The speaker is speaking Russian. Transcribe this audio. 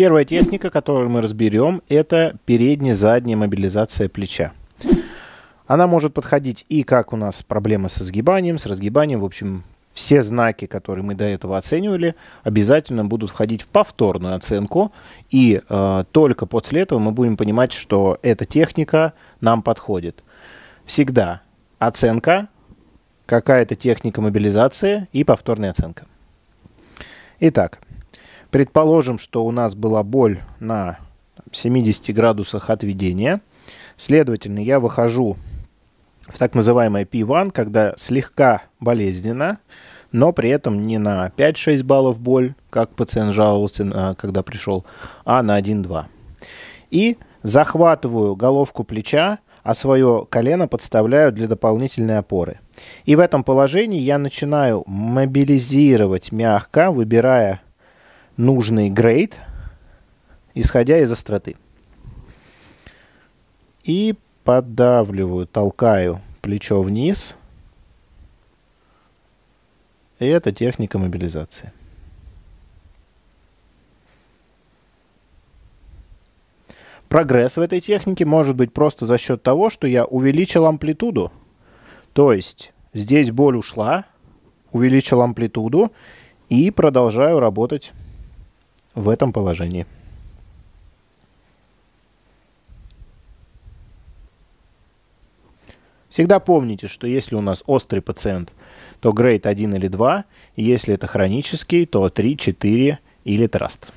Первая техника, которую мы разберем, это передняя-задняя мобилизация плеча. Она может подходить и как у нас проблема со сгибанием, с разгибанием. В общем, все знаки, которые мы до этого оценивали, обязательно будут входить в повторную оценку. И э, только после этого мы будем понимать, что эта техника нам подходит. Всегда оценка, какая-то техника мобилизации и повторная оценка. Итак, Предположим, что у нас была боль на 70 градусах отведения, Следовательно, я выхожу в так называемое P1, когда слегка болезненно, но при этом не на 5-6 баллов боль, как пациент жаловался, а, когда пришел, а на 1-2. И захватываю головку плеча, а свое колено подставляю для дополнительной опоры. И в этом положении я начинаю мобилизировать мягко, выбирая нужный грейд, исходя из остроты. И поддавливаю, толкаю плечо вниз. И это техника мобилизации. Прогресс в этой технике может быть просто за счет того, что я увеличил амплитуду. То есть здесь боль ушла, увеличил амплитуду и продолжаю работать в этом положении. Всегда помните, что если у нас острый пациент, то грейд 1 или 2, если это хронический, то 3, 4 или траст.